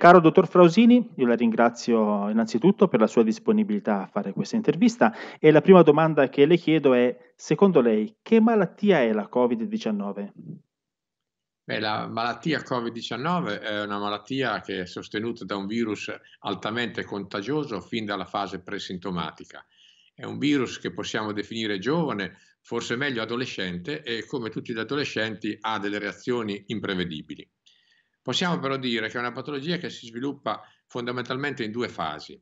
Caro dottor Frausini, io la ringrazio innanzitutto per la sua disponibilità a fare questa intervista e la prima domanda che le chiedo è, secondo lei, che malattia è la Covid-19? Beh, la malattia Covid-19 è una malattia che è sostenuta da un virus altamente contagioso fin dalla fase presintomatica. È un virus che possiamo definire giovane, forse meglio adolescente e come tutti gli adolescenti ha delle reazioni imprevedibili. Possiamo però dire che è una patologia che si sviluppa fondamentalmente in due fasi.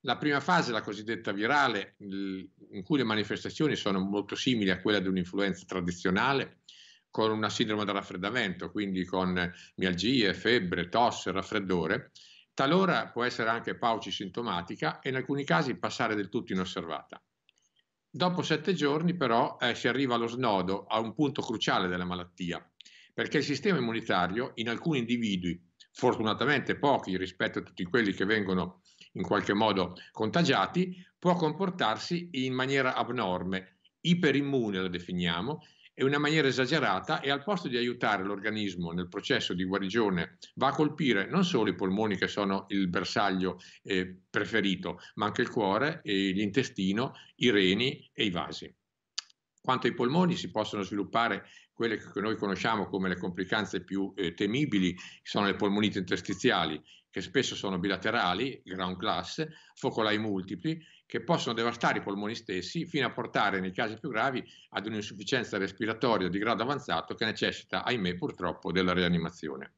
La prima fase, la cosiddetta virale, in cui le manifestazioni sono molto simili a quelle di un'influenza tradizionale, con una sindrome da raffreddamento, quindi con mialgie, febbre, tosse, raffreddore. Talora può essere anche pauci sintomatica e in alcuni casi passare del tutto inosservata. Dopo sette giorni però eh, si arriva allo snodo, a un punto cruciale della malattia, perché il sistema immunitario in alcuni individui, fortunatamente pochi rispetto a tutti quelli che vengono in qualche modo contagiati, può comportarsi in maniera abnorme, iperimmune la definiamo, e in una maniera esagerata e al posto di aiutare l'organismo nel processo di guarigione va a colpire non solo i polmoni che sono il bersaglio eh, preferito, ma anche il cuore, l'intestino, i reni e i vasi. Quanto ai polmoni si possono sviluppare quelle che noi conosciamo come le complicanze più eh, temibili, sono le polmonite interstiziali, che spesso sono bilaterali, ground glass, focolai multipli, che possono devastare i polmoni stessi fino a portare nei casi più gravi ad un'insufficienza respiratoria di grado avanzato che necessita, ahimè purtroppo, della rianimazione.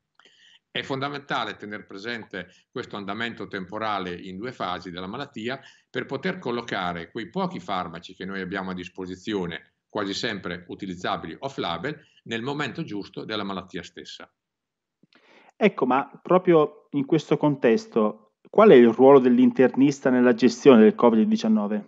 È fondamentale tenere presente questo andamento temporale in due fasi della malattia per poter collocare quei pochi farmaci che noi abbiamo a disposizione quasi sempre utilizzabili off-label, nel momento giusto della malattia stessa. Ecco, ma proprio in questo contesto, qual è il ruolo dell'internista nella gestione del Covid-19?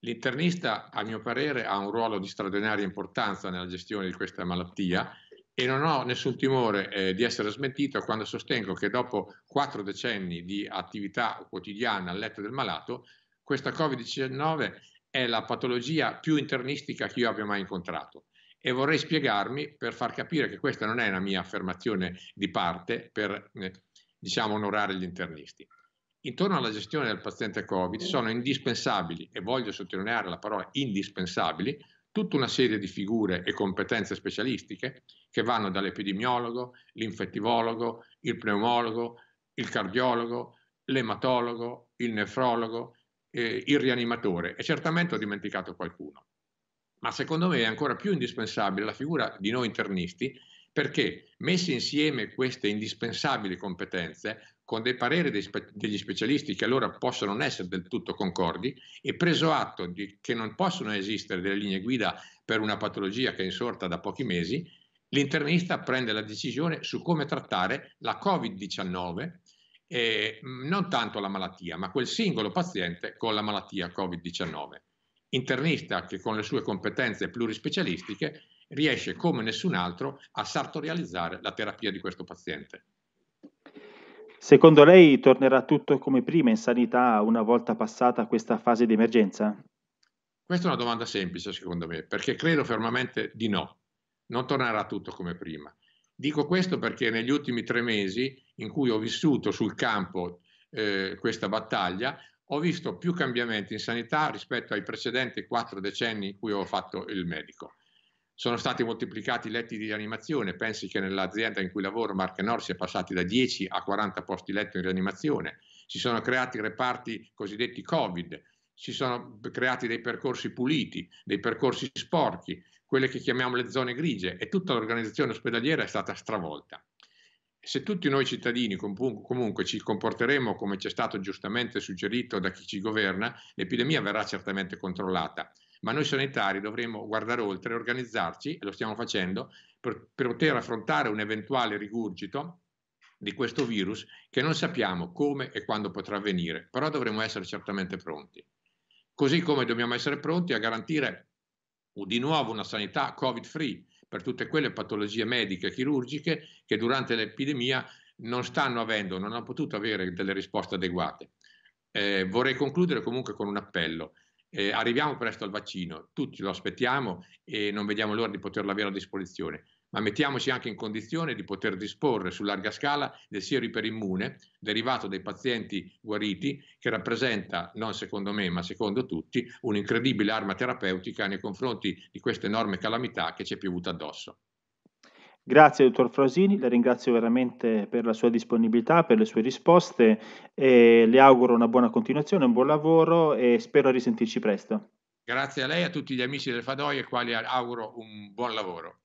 L'internista, a mio parere, ha un ruolo di straordinaria importanza nella gestione di questa malattia e non ho nessun timore eh, di essere smentito quando sostengo che dopo quattro decenni di attività quotidiana al letto del malato, questa Covid-19 è la patologia più internistica che io abbia mai incontrato e vorrei spiegarmi per far capire che questa non è una mia affermazione di parte per eh, diciamo onorare gli internisti. Intorno alla gestione del paziente Covid sono indispensabili, e voglio sottolineare la parola indispensabili, tutta una serie di figure e competenze specialistiche che vanno dall'epidemiologo, l'infettivologo, il pneumologo, il cardiologo, l'ematologo, il nefrologo, eh, il rianimatore e certamente ho dimenticato qualcuno. Ma secondo me è ancora più indispensabile la figura di noi internisti perché messe insieme queste indispensabili competenze con dei pareri degli specialisti che allora possono non essere del tutto concordi e preso atto di, che non possono esistere delle linee guida per una patologia che è insorta da pochi mesi, l'internista prende la decisione su come trattare la Covid-19 eh, mm, non tanto la malattia, ma quel singolo paziente con la malattia Covid-19. Internista che con le sue competenze plurispecialistiche riesce come nessun altro a sartorializzare la terapia di questo paziente. Secondo lei tornerà tutto come prima in sanità una volta passata questa fase di emergenza? Questa è una domanda semplice secondo me, perché credo fermamente di no. Non tornerà tutto come prima. Dico questo perché negli ultimi tre mesi in cui ho vissuto sul campo eh, questa battaglia, ho visto più cambiamenti in sanità rispetto ai precedenti quattro decenni in cui ho fatto il medico. Sono stati moltiplicati i letti di rianimazione, pensi che nell'azienda in cui lavoro, Marche Nord, si è passati da 10 a 40 posti letto in rianimazione. Si sono creati reparti cosiddetti Covid, si sono creati dei percorsi puliti, dei percorsi sporchi, quelle che chiamiamo le zone grigie e tutta l'organizzazione ospedaliera è stata stravolta. Se tutti noi cittadini comunque ci comporteremo come ci è stato giustamente suggerito da chi ci governa, l'epidemia verrà certamente controllata, ma noi sanitari dovremo guardare oltre, organizzarci, e lo stiamo facendo, per, per poter affrontare un eventuale rigurgito di questo virus che non sappiamo come e quando potrà avvenire, però dovremo essere certamente pronti. Così come dobbiamo essere pronti a garantire di nuovo una sanità covid-free per tutte quelle patologie mediche e chirurgiche che durante l'epidemia non stanno avendo, non hanno potuto avere delle risposte adeguate. Eh, vorrei concludere comunque con un appello. Eh, arriviamo presto al vaccino, tutti lo aspettiamo e non vediamo l'ora di poterlo avere a disposizione ma mettiamoci anche in condizione di poter disporre su larga scala del siero iperimmune derivato dai pazienti guariti, che rappresenta, non secondo me, ma secondo tutti, un'incredibile arma terapeutica nei confronti di questa enorme calamità che ci è piovuta addosso. Grazie dottor Frosini, la ringrazio veramente per la sua disponibilità, per le sue risposte e le auguro una buona continuazione, un buon lavoro e spero a risentirci presto. Grazie a lei e a tutti gli amici del Fadoia, ai quali auguro un buon lavoro.